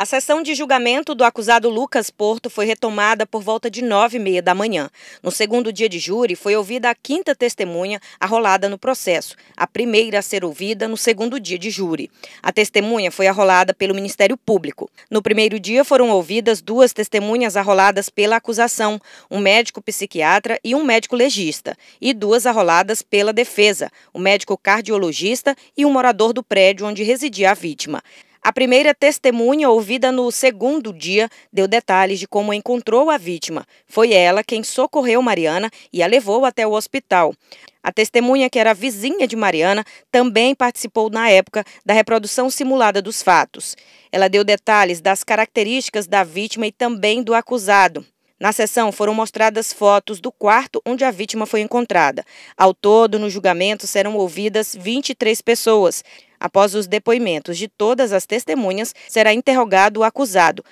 A sessão de julgamento do acusado Lucas Porto foi retomada por volta de nove e meia da manhã. No segundo dia de júri, foi ouvida a quinta testemunha arrolada no processo, a primeira a ser ouvida no segundo dia de júri. A testemunha foi arrolada pelo Ministério Público. No primeiro dia, foram ouvidas duas testemunhas arroladas pela acusação, um médico psiquiatra e um médico legista, e duas arroladas pela defesa, o um médico cardiologista e um morador do prédio onde residia a vítima. A primeira testemunha, ouvida no segundo dia, deu detalhes de como encontrou a vítima. Foi ela quem socorreu Mariana e a levou até o hospital. A testemunha, que era vizinha de Mariana, também participou na época da reprodução simulada dos fatos. Ela deu detalhes das características da vítima e também do acusado. Na sessão foram mostradas fotos do quarto onde a vítima foi encontrada. Ao todo, no julgamento serão ouvidas 23 pessoas. Após os depoimentos de todas as testemunhas, será interrogado o acusado,